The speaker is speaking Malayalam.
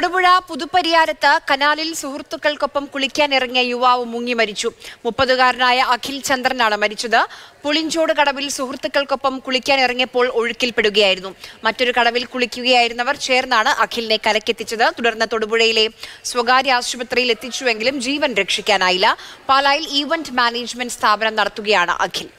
തൊടുപുഴ പുതുപ്പരിയാരത്ത് കനാലിൽ സുഹൃത്തുക്കൾക്കൊപ്പം കുളിക്കാൻ ഇറങ്ങിയ യുവാവ് മുങ്ങി മരിച്ചു മുപ്പതുകാരനായ അഖിൽ ചന്ദ്രനാണ് മരിച്ചത് പുളിഞ്ചോട് കടവിൽ സുഹൃത്തുക്കൾക്കൊപ്പം കുളിക്കാൻ ഇറങ്ങിയപ്പോൾ ഒഴുക്കിൽപ്പെടുകയായിരുന്നു മറ്റൊരു കടവിൽ കുളിക്കുകയായിരുന്നവർ ചേർന്നാണ് അഖിലിനെ കരക്കെത്തിച്ചത് തുടർന്ന് തൊടുപുഴയിലെ സ്വകാര്യ ആശുപത്രിയിൽ എത്തിച്ചുവെങ്കിലും ജീവൻ രക്ഷിക്കാനായില്ല പാലായിൽ ഈവന്റ് മാനേജ്മെന്റ് സ്ഥാപനം നടത്തുകയാണ് അഖിൽ